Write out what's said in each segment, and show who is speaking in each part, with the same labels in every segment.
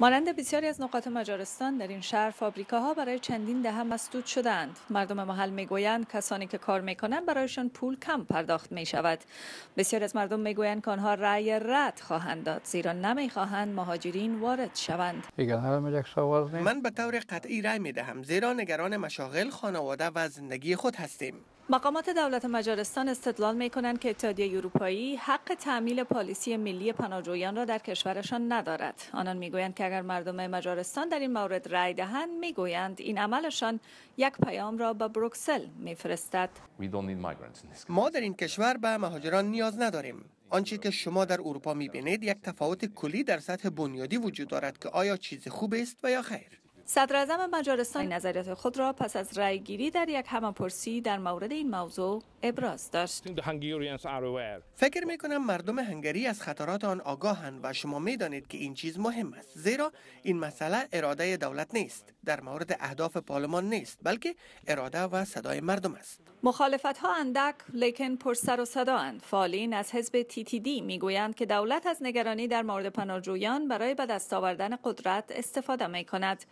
Speaker 1: مانند بسیاری از نقاط مجارستان در این شهر ها برای چندین دهه مسدود شدند مردم محل میگویند کسانی که کار میکنند برایشان پول کم پرداخت می شود بسیاری از مردم میگویند که آنها رأی رد خواهند داد زیرا نمیخواهند مهاجرین وارد شوند
Speaker 2: من به طور قطعی رأی می دهم زیرا نگران مشاغل خانواده و زندگی خود هستیم
Speaker 1: مقامات دولت مجارستان استدلال می کنند که اتحادیه اروپایی حق تعمیل پالیسی ملی پناهجویان را در کشورشان ندارد. آنان میگویند که اگر مردم مجارستان در این مورد رای دهند میگویند این عملشان یک پیام را به بروکسل میفرستد.
Speaker 2: ما در این کشور به مهاجران نیاز نداریم. آنچه که شما در اروپا بینید یک تفاوت کلی در سطح بنیادی وجود دارد که آیا چیز خوب است و یا خیر.
Speaker 1: صدر مجارستان نظریات خود را پس از رای گیری در یک پرسی در مورد این موضوع ابراز
Speaker 2: داشت. فکر می کنم مردم هنگری از خطرات آن آگاهند و شما می دانید که این چیز مهم است. زیرا این مسئله اراده دولت نیست. در مورد اهداف پارلمان نیست بلکه اراده و صدای مردم است.
Speaker 1: مخالفت ها اندک لیکن پر سر و صدا اند. فالین از حزب تی تی دی می گویند که دولت از نگرانی در مورد پناهجویان برای به دست آوردن قدرت استفاده می کند.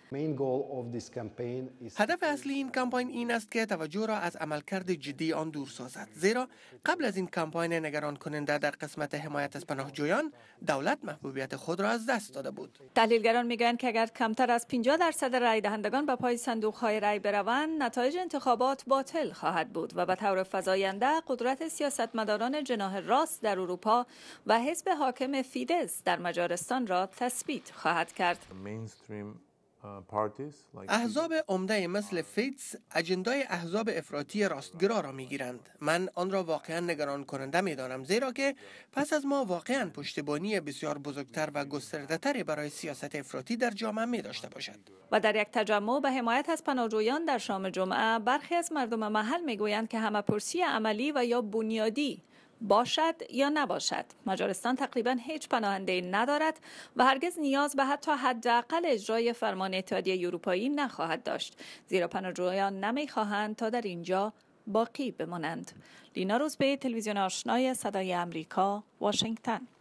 Speaker 2: هدف اصلی این کمپاین این است که توجه را از عملکرد جدی آن دور سازد زیرا قبل از این کمپاین نگران کننده در قسمت حمایت از پناهجویان دولت محبوبیت خود را از دست داده بود
Speaker 1: تحلیلگران میگویند که اگر کمتر از 50 درصد رای دهندگان به پای صندوق های رای بروند نتایج انتخابات باطل خواهد بود و به طور فزاینده قدرت سیاستمداران جناح راست در اروپا و حزب حاکم فیدس در مجارستان را تثبیت خواهد کرد
Speaker 2: Uh, احزاب عمده مثل فیتس اجندای احزاب افراطی راستگرا را گیرند. من آن را واقعا نگران کننده دانم زیرا که پس از ما واقعا پشتبانی بسیار بزرگتر و تری برای سیاست افراطی در جامعه می داشته باشد
Speaker 1: و در یک تجمع به حمایت از پناهجویان در شام جمعه برخی از مردم محل گویند که همه پرسی عملی و یا بنیادی باشد یا نباشد مجارستان تقریبا هیچ پناهنده ندارد و هرگز نیاز به حتی حداقل اجرای فرمان اتحادیه اروپایی نخواهد داشت زیرا پناهجویان نمیخواهند تا در اینجا باقی بمانند لینا روزبه تلویزیون آشنای صدای امریکا واشنگتن